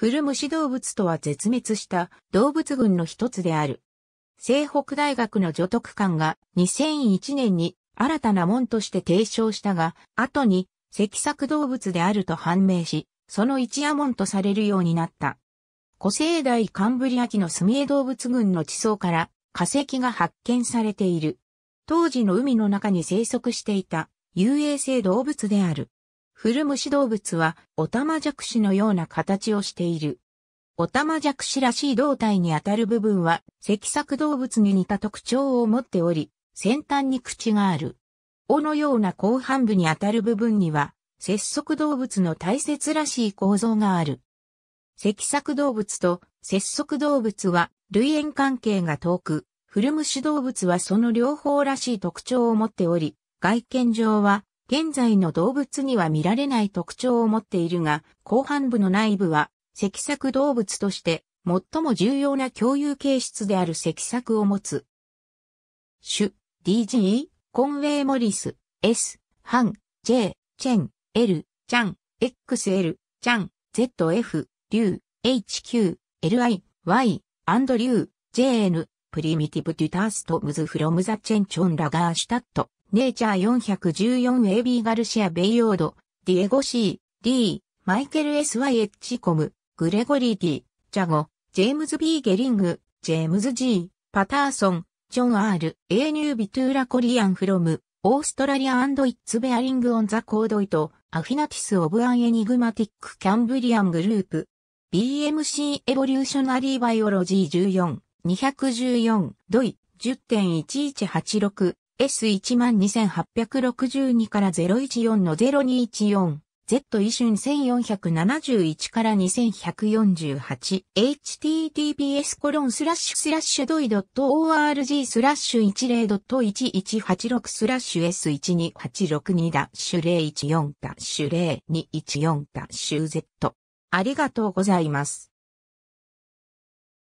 古虫動物とは絶滅した動物群の一つである。西北大学の助徳館が2001年に新たな門として提唱したが、後に赤作動物であると判明し、その一夜門とされるようになった。古生代カンブリア紀のスミエ動物群の地層から化石が発見されている。当時の海の中に生息していた遊泳性動物である。古虫動物は、オタマジャクシのような形をしている。オタマジャクシらしい胴体にあたる部分は、脊索動物に似た特徴を持っており、先端に口がある。尾のような後半部にあたる部分には、節足動物の大切らしい構造がある。脊索動物と節足動物は、類縁関係が遠く、古虫動物はその両方らしい特徴を持っており、外見上は現在の動物には見られない特徴を持っているが、後半部の内部は、脊索動物として、最も重要な共有形質である脊索を持つ。種、DG、コンウェイ・モリス、S、ハン、J、チェン、L、チャン、XL、チャン、ZF、リュウ、HQ、LI、Y、アンドリュー、JN、プリミティブ・デュタースト・ムズ・フロム・ザ・チェン・チョン・ラガーシュタット。ネイチャー 414AB ガルシア・ベイヨード、ディエゴ C、D、マイケル SYH コム、グレゴリー・ティ、ジャゴ、ジェームズ・ B・ ゲリング、ジェームズ・ G、パターソン、ジョン・ R、A・ ニュー・ビトゥーラ・コリアン・フロム、オーストラリア・アンド・イッツ・ベアリング・オン・ザ・コードイト、アフィナティス・オブ・アン・エニグマティック・キャンブリアン・グループ、BMC・ エボリューショナリー・バイオロジー14、214、ドイ、10.1186、S12862 から014の0214。Z 一瞬1471から 2148https コロンスラッシュスラッシュドイドット org スラッシュ10.1186スラッシュ S12862 ダッシュ014ダッシュ0214ダッシュ Z ありがとうございます。